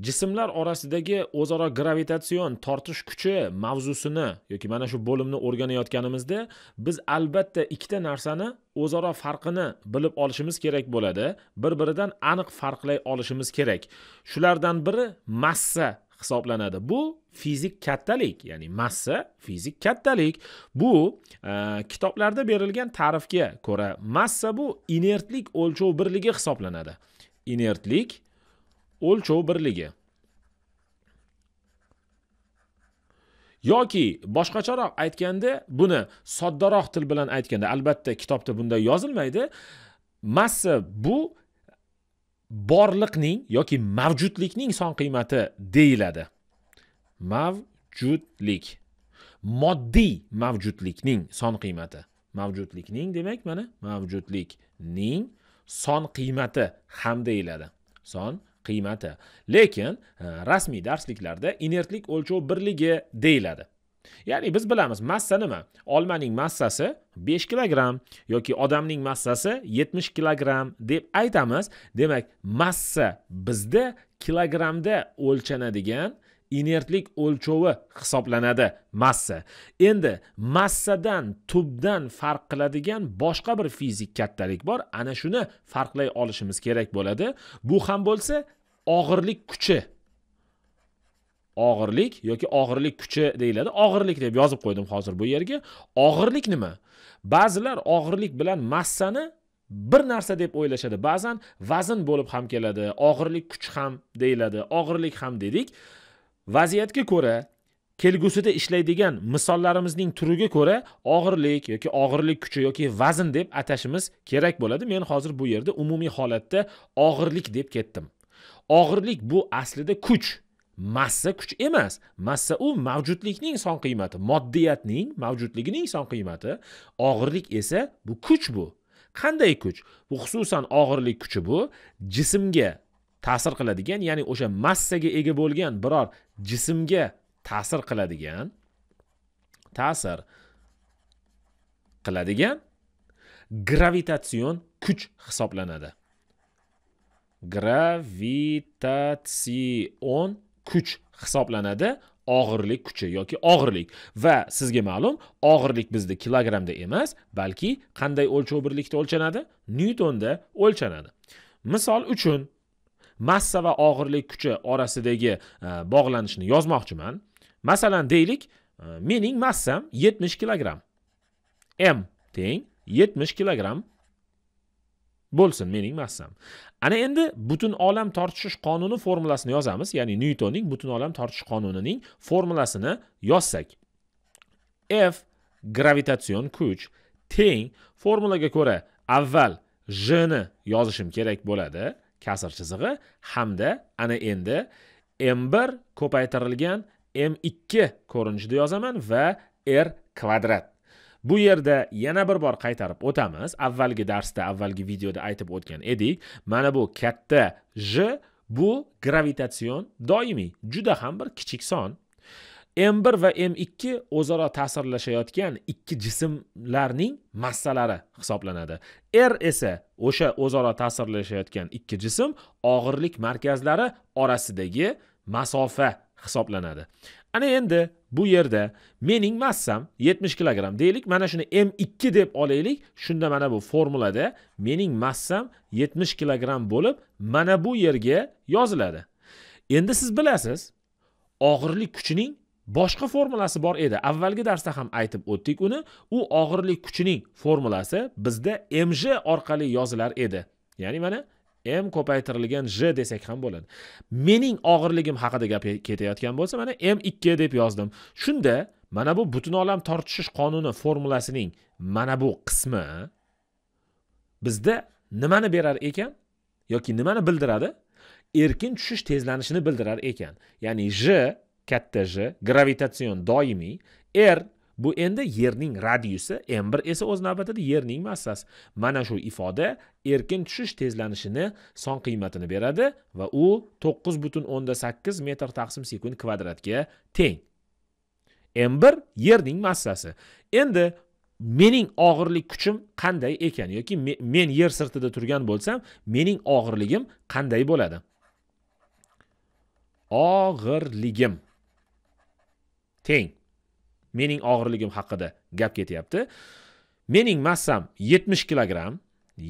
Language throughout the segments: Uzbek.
jismlar orasidagi o'zaro gravitatsion tortish kuchi mavzusini yoki mana shu bo'limni o'rganayotganimizda biz albatta ikkita narsani o'zaro farqini bilib olishimiz kerak bo'ladi bir biridan aniq farqlay olishimiz kerak shulardan biri massa hisoblanadi bu fizik kattalik ya'ni massa fizik kattalik bu e, kitoblarda berilgan ta'rifga ko'ra massa bu inertlik o'lchov birligi hisoblanadi inertlik o'lchov birligi yoki boshqacharoq aytganda buni soddaroq til bilan aytganda albatta kitobda bunday yozilmaydi massa bu borliqning yoki mavjudlikning son qiymati deyiladi mavjudlik moddiy mavjudlikning son qiymati mavjudlikning demak mana mavjudlikning son qiymati ham deyiladi son qiymati lekin e, rasmiy darsliklarda inertlik o'lchov birligi deyiladi ya'ni biz bilamiz massa nima olmaning massasi 5 kilogramm yoki odamning massasi 70 kilogramm deb aytamiz demak massa bizda kilogrammda o'lchanadigan inertlik o'lchovi hisoblanadi massa endi massadan tubdan farq qiladigan boshqa bir fizik kattalik bor ana shuni farqlay olishimiz kerak bo'ladi bu ham bo'lsa og'irlik kuchi og'irlik yoki og'irlik kuchi deyiladi og'irlik deb yozib qo'ydim hozir bu yerga og'irlik nima ba'zilar og'irlik bilan massani bir narsa deb o'ylashadi ba'zan vazn bo'lib ham keladi og'irlik kuch ham deyiladi og'irlik ham dedik vaziyatga ko'ra kelgusida ishlaydigan misollarimizning turiga ko'ra og'irlik yoki og'irlik kuchi yoki vazn deb atashimiz kerak bo'ladi men hozir bu yerda umumiy holatda og'irlik deb ketdim og'irlik bu aslida kuch massa kuch emas massa u mavjudlikning son qiymati moddiyatning mavjudligining son qiymati og'irlik esa bu kuch bu qanday kuch bu xususan og'irlik kuchi bu jismga ta'sir qiladigan ya'ni o'sha massaga ega bo'lgan biror jismga ta'sir qiladigan ta'sir qiladigan gravitatsion kuch hisoblanadi gravitatsion kuch hisoblanadi og'irlik kuchi yoki og'irlik va sizga ma'lum og'irlik bizda kilogrammda emas balki qanday o'lchov birlikda o'lchanadi nyutonda o'lchanadi misol uchun massa va og'irlik kuchi orasidagi e, bog'lanishni yozmoqchiman masalan deylik e, mening massam 70 kg. m teng 70 kg bo'lsin mening massam ana endi butun olam tortishish qonuni formulasini yozamiz ya'ni nyutonning butun olam tortishish qonunining formulasini yozsak f gravitatsion kuch teng formulaga ko'ra avval g ni yozishim kerak bo'ladi kasr chizig'i hamda ana endi m1 ko'paytirilgan m2 ko'rinishida yozaman va r kvadrat bu yerda yana bir bor qaytarib o'tamiz avvalgi darsda avvalgi videoda aytib o'tgan edik mana bu katta j bu gravitatsion doimiy juda ham bir kichik son m1 va m2 o'zaro ta'sirlashayotgan ikki jismlarning massalari hisoblanadi r esa o'sha o'zaro ta'sirlashayotgan ikki jism og'irlik markazlari orasidagi masofa hisoblanadi ana endi bu yerda mening massam 70 kilogramm deylik mana shuni m2 deb olaylik shunda mana bu formulada mening massam 70 kilogramm bo'lib mana bu yerga yoziladi endi siz bilasiz og'irlik kuchining boshqa formulasi bor edi avvalgi darsda ham aytib o'tdik uni u og'irlik kuchining formulasi bizda mj orqali yozilar edi ya'ni mana m ko'paytirilgan j desak ham bo'ladi mening og'irligim haqida gap ketayotgan bo'lsa mana m ikki deb yozdim shunda mana bu butun olam tortishish qonuni formulasining mana bu qismi bizda nimani berar ekan yoki nimani bildiradi erkin tushish tezlanishini bildirar ekan ya'ni j katta j gravitatsion doimiy r bu endi yerning radiusi m1 esa o'z navbatida yerning massasi mana shu ifoda erkin tushish tezlanishini son qiymatini beradi va u 9.8 metr taqsim sekund kvadratga teng m1 yerning massasi endi mening og'irlik kuchim qanday ekan yoki men yer sirtida turgan bo'lsam mening og'irligim qanday bo'ladi og'irligim teng mening og'irligim haqida gap ketyapti mening massam 70 kilogramm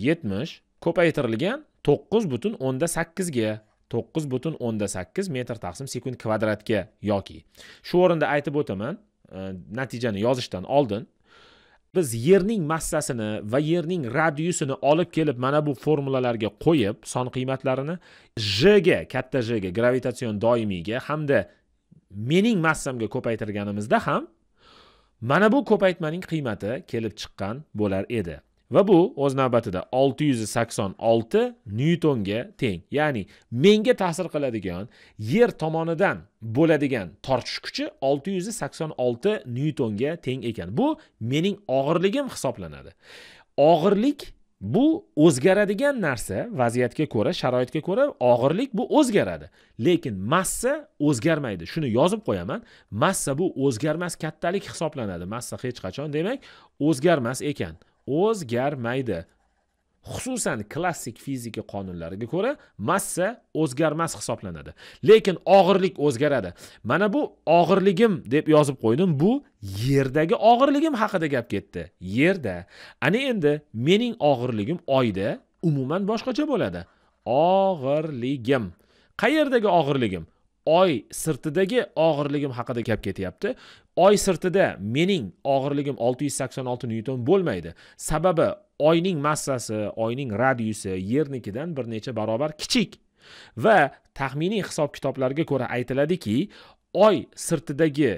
70 ko'paytirilgan to'qqiz butun o'nda sakkizga to'qqiz butun o'nda sakkiz metr taqsim sekund kvadratga yoki shu o'rinda aytib o'taman e, natijani yozishdan oldin biz yerning massasini va yerning radiusini olib kelib mana bu formulalarga qo'yib son qiymatlarini jga ga katta jga ga gravitatsion doimiyga hamda mening massamga ko'paytirganimizda ham mana bu ko'paytmaning qiymati kelib chiqqan bo'lar edi va bu o'z navbatida 686 nyutonga teng ya'ni menga ta'sir qiladigan yer tomonidan bo'ladigan tortish kuchi 686 nyutonga teng ekan bu mening og'irligim hisoblanadi og'irlik bu o'zgaradigan narsa vaziyatga ko'ra sharoitga ko'ra og'irlik bu o'zgaradi lekin massa o'zgarmaydi shuni yozib qo'yaman massa bu o'zgarmas kattalik hisoblanadi massa hech qachon demak o'zgarmas ekan o'zgarmaydi xususan klassik fizika qonunlariga ko'ra massa o'zgarmas hisoblanadi lekin og'irlik o'zgaradi mana bu og'irligim deb yozib qo'ydim bu yerdagi og'irligim haqida gap ketdi yerda ana endi mening og'irligim oyda umuman boshqacha bo'ladi og'irligim qayerdagi og'irligim oy sirtidagi og'irligim haqida gap ketyapti oy sirtida mening og'irligim 686 yuz sakson olti nyuton bo'lmaydi sababi oyning massasi oyning radiusi yernikidan bir necha barobar kichik va taxminiy hisob kitoblarga ko'ra aytiladiki oy sirtidagi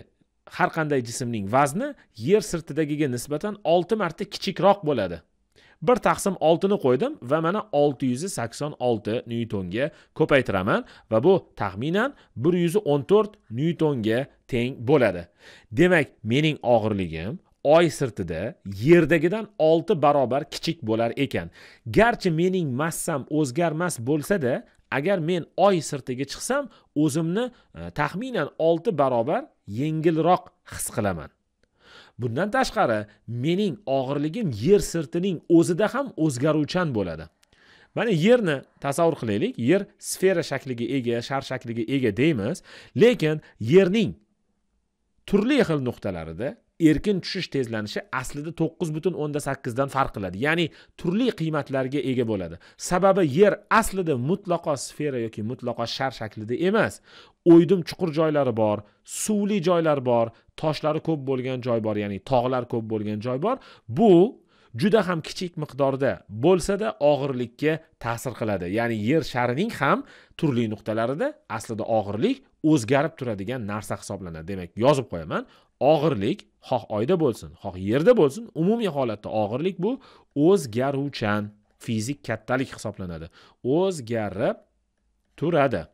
har qanday jismning vazni yer sirtidagiga nisbatan 6 marta kichikroq bo'ladi bir taqsim oltini qo'ydim va mana olti yuz sakson olti nyutonga ko'paytiraman va bu taxminan bir yuz o'n to'rt nyutonga teng bo'ladi demak mening og'irligim oy sirtida yerdagidan olti barobar kichik bo'lar ekan garchi mening massam o'zgarmas bo'lsa-da agar men oy sirtiga chiqsam o'zimni e, taxminan olti barobar yengilroq his qilaman bundan tashqari mening og'irligim yer sirtining o'zida ham o'zgaruvchan bo'ladi mana yerni tasavvur qilaylik yer sfera shakliga ega shar shakliga ega deymiz lekin yerning turli xil nuqtalarida erkin tushish tezlanishi aslida to'qqiz butun o'nda sakkizdan farq qiladi ya'ni turli qiymatlarga ega bo'ladi sababi yer aslida mutlaqo sfera yoki mutlaqo shar shaklida emas o'ydim chuqur joylari bor suvli joylar bor toshlari ko'p bo'lgan joy bor ya'ni tog'lar ko'p bo'lgan joy bor bu juda ham kichik miqdorda bo'lsada og'irlikka ta'sir qiladi ya'ni yer sharining ham turli nuqtalarida aslida og'irlik o'zgarib turadigan narsa hisoblanadi demak yozib qo'yaman og'irlik xoh oyda bo'lsin xoh yerda bo'lsin umumiy holatda og'irlik bu o'zgaruvchan fizik kattalik hisoblanadi o'zgarib turadi